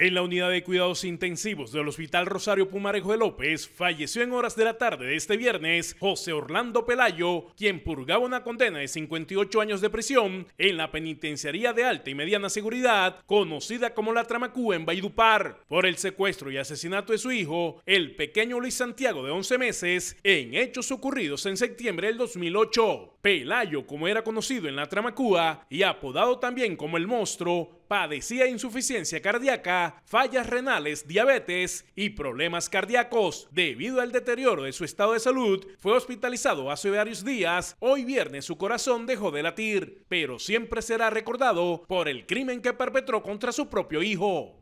En la unidad de cuidados intensivos del Hospital Rosario Pumarejo de López, falleció en horas de la tarde de este viernes José Orlando Pelayo, quien purgaba una condena de 58 años de prisión en la Penitenciaría de Alta y Mediana Seguridad, conocida como la Tramacúa en Baidupar, por el secuestro y asesinato de su hijo, el pequeño Luis Santiago de 11 meses, en hechos ocurridos en septiembre del 2008. Pelayo, como era conocido en la Tramacúa y apodado también como el monstruo, padecía insuficiencia cardíaca, fallas renales, diabetes y problemas cardíacos. Debido al deterioro de su estado de salud, fue hospitalizado hace varios días. Hoy viernes su corazón dejó de latir, pero siempre será recordado por el crimen que perpetró contra su propio hijo.